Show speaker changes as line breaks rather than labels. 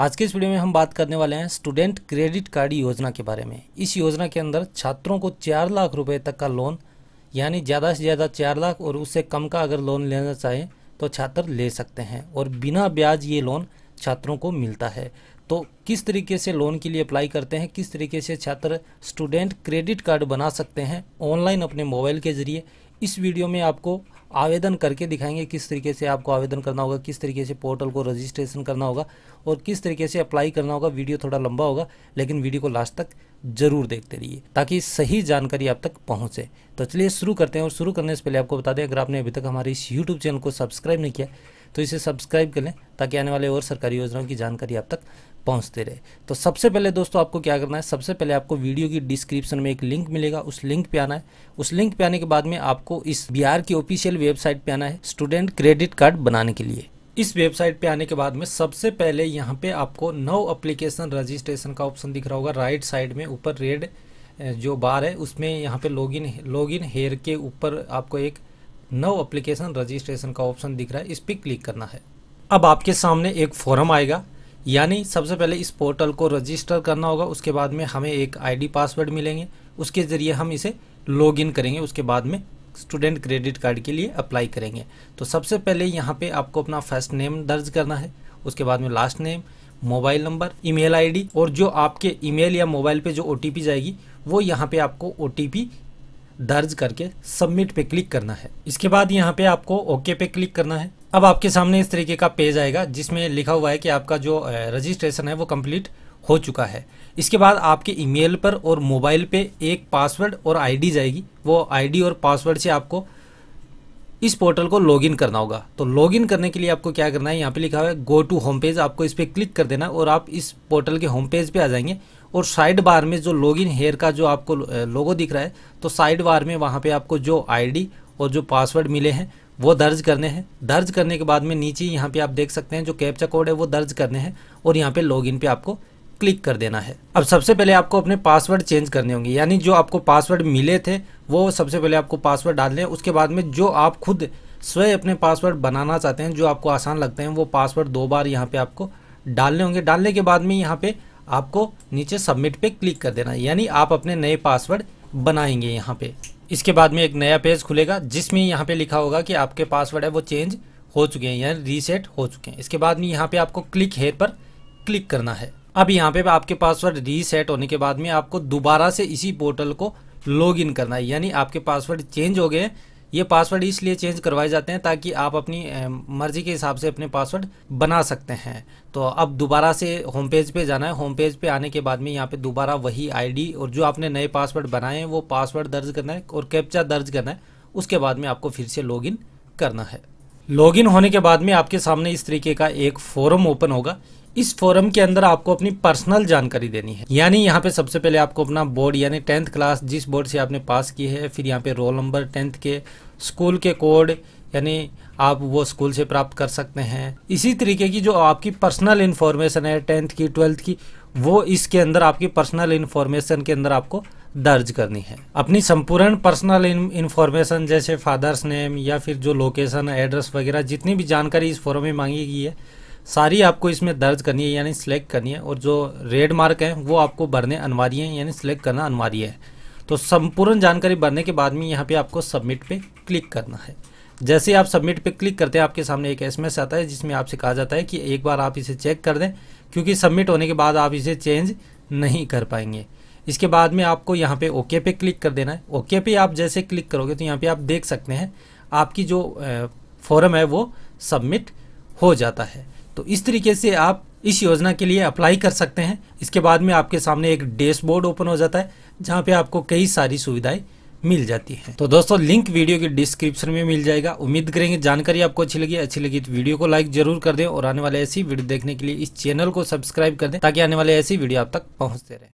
आज के इस वीडियो में हम बात करने वाले हैं स्टूडेंट क्रेडिट कार्ड योजना के बारे में इस योजना के अंदर छात्रों को चार लाख रुपए तक का लोन यानी ज़्यादा से ज़्यादा चार लाख और उससे कम का अगर लोन लेना चाहें तो छात्र ले सकते हैं और बिना ब्याज ये लोन छात्रों को मिलता है तो किस तरीके से लोन के लिए अप्लाई करते हैं किस तरीके से छात्र स्टूडेंट क्रेडिट कार्ड बना सकते हैं ऑनलाइन अपने मोबाइल के ज़रिए इस वीडियो में आपको आवेदन करके दिखाएंगे किस तरीके से आपको आवेदन करना होगा किस तरीके से पोर्टल को रजिस्ट्रेशन करना होगा और किस तरीके से अप्लाई करना होगा वीडियो थोड़ा लंबा होगा लेकिन वीडियो को लास्ट तक जरूर देखते रहिए ताकि सही जानकारी आप तक पहुंचे तो चलिए शुरू करते हैं और शुरू करने से पहले आपको बता दें अगर आपने अभी तक हमारे इस यूट्यूब चैनल को सब्सक्राइब नहीं किया तो इसे सब्सक्राइब कर लें ताकि आने वाले और सरकारी योजनाओं की जानकारी आप तक पहुंचते रहे तो सबसे पहले दोस्तों आपको क्या करना है सबसे पहले आपको वीडियो की डिस्क्रिप्शन में एक लिंक मिलेगा उस लिंक पे आना है उस लिंक पे आने के बाद में आपको इस बिहार की ऑफिशियल वेबसाइट पे आना है स्टूडेंट क्रेडिट कार्ड बनाने के लिए इस वेबसाइट पे आने के बाद में सबसे पहले यहाँ पे आपको नव अप्लीकेशन रजिस्ट्रेशन का ऑप्शन दिख रहा होगा राइट साइड में ऊपर रेड जो बार है उसमें यहाँ पे लॉगिन लॉगिन हेयर के ऊपर आपको एक नव एप्लीकेशन रजिस्ट्रेशन का ऑप्शन दिख रहा है इस पर क्लिक करना है अब आपके सामने एक फॉरम आएगा यानी सबसे पहले इस पोर्टल को रजिस्टर करना होगा उसके बाद में हमें एक आईडी पासवर्ड मिलेंगे उसके ज़रिए हम इसे लॉगिन करेंगे उसके बाद में स्टूडेंट क्रेडिट कार्ड के लिए अप्लाई करेंगे तो सबसे पहले यहाँ पे आपको अपना फर्स्ट नेम दर्ज करना है उसके बाद में last name mobile number email ID और जो आपके ईमेल या मोबाइल पे जो ओ जाएगी वो यहाँ पे आपको ओ दर्ज करके सबमिट पे क्लिक करना है इसके बाद यहाँ पे आपको ओके पे क्लिक करना है अब आपके सामने इस तरीके का पेज आएगा जिसमें लिखा हुआ है कि आपका जो रजिस्ट्रेशन है वो कंप्लीट हो चुका है इसके बाद आपके ईमेल पर और मोबाइल पे एक पासवर्ड और आईडी जाएगी वो आईडी और पासवर्ड से आपको इस पोर्टल को लॉगिन करना होगा तो लॉगिन करने के लिए आपको क्या करना है यहाँ पे लिखा हुआ है गो टू होम पेज आपको इस पर क्लिक कर देना और आप इस पोर्टल के होम पेज पे आ जाएंगे और साइड बार में जो लॉगिन हेयर का जो आपको लोगो दिख रहा है तो साइड बार में वहाँ पे आपको जो आईडी और जो पासवर्ड मिले हैं वो दर्ज करने हैं दर्ज करने के बाद में नीचे यहाँ पे आप देख सकते हैं जो कैप्चा कोड है वो दर्ज करने हैं और यहाँ पे इन पे आपको क्लिक कर देना है अब सबसे पहले आपको अपने पासवर्ड चेंज करने होंगे यानी जो आपको पासवर्ड मिले थे वो सबसे पहले आपको पासवर्ड डाल लें उसके बाद में जो आप खुद स्वयं अपने पासवर्ड बनाना चाहते हैं जो आपको आसान लगते हैं वो पासवर्ड दो बार यहाँ पे आपको डालने होंगे डालने के बाद में यहाँ पे आपको नीचे सबमिट पे क्लिक कर देना यानी आप अपने नए पासवर्ड बनाएंगे यहाँ पे इसके बाद में एक नया पेज खुलेगा जिसमें यहाँ पे लिखा होगा कि आपके पासवर्ड है वो चेंज हो चुके हैं यानी रीसेट हो चुके हैं इसके बाद में यहाँ पे आपको क्लिक हेयर पर क्लिक करना है अब यहाँ पे आपके पासवर्ड रीसेट होने के बाद में आपको दोबारा से इसी पोर्टल को लॉगिन करना है यानी आपके पासवर्ड चेंज हो गए ये पासवर्ड इसलिए चेंज करवाए जाते हैं ताकि आप अपनी मर्जी के हिसाब से अपने पासवर्ड बना सकते हैं तो अब दोबारा से होम पेज पे जाना है होम पेज पे आने के बाद में यहाँ पे दोबारा वही आईडी और जो आपने नए पासवर्ड बनाए हैं वो पासवर्ड दर्ज करना है और कैप्चा दर्ज करना है उसके बाद में आपको फिर से लॉग करना है लॉग होने के बाद में आपके सामने इस तरीके का एक फॉरम ओपन होगा इस फोरम के अंदर आपको अपनी पर्सनल जानकारी देनी है यानी यहाँ पे सबसे पहले आपको अपना बोर्ड यानी टेंथ क्लास जिस बोर्ड से आपने पास की है फिर यहाँ पे रोल नंबर टेंथ के स्कूल के कोड यानी आप वो स्कूल से प्राप्त कर सकते हैं इसी तरीके की जो आपकी पर्सनल इन्फॉर्मेशन है टेंथ की ट्वेल्थ की वो इसके अंदर आपकी पर्सनल इन्फॉर्मेशन के अंदर आपको दर्ज करनी है अपनी संपूर्ण पर्सनल इन्फॉर्मेशन जैसे फादर्स नेम या फिर जो लोकेशन एड्रेस वगैरह जितनी भी जानकारी इस फॉरम में मांगी गई है सारी आपको इसमें दर्ज करनी है यानी सिलेक्ट करनी है और जो रेड मार्क है वो आपको भरने अनिवार्य है यानी सिलेक्ट करना अनिवार्य है तो संपूर्ण जानकारी भरने के बाद में यहाँ पे आपको सबमिट पे क्लिक करना है जैसे आप सबमिट पे क्लिक करते हैं आपके सामने एक एसएमएस आता है जिसमें आपसे कहा जाता है कि एक बार आप इसे चेक कर दें क्योंकि सबमिट होने के बाद आप इसे चेंज नहीं कर पाएंगे इसके बाद में आपको यहाँ पे ओके पे क्लिक कर देना है ओके पे आप जैसे क्लिक करोगे तो यहाँ पे आप देख सकते हैं आपकी जो फॉर्म है वो सबमिट हो जाता है तो इस तरीके से आप इस योजना के लिए अप्लाई कर सकते हैं इसके बाद में आपके सामने एक डैशबोर्ड ओपन हो जाता है जहाँ पे आपको कई सारी सुविधाएं मिल जाती है तो दोस्तों लिंक वीडियो के डिस्क्रिप्शन में मिल जाएगा उम्मीद करेंगे जानकारी आपको अच्छी लगी अच्छी लगी तो वीडियो को लाइक जरूर कर दें और आने वाले ऐसी वीडियो देखने के लिए इस चैनल को सब्सक्राइब कर दें ताकि आने वाले ऐसी वीडियो आप तक पहुंचते रहे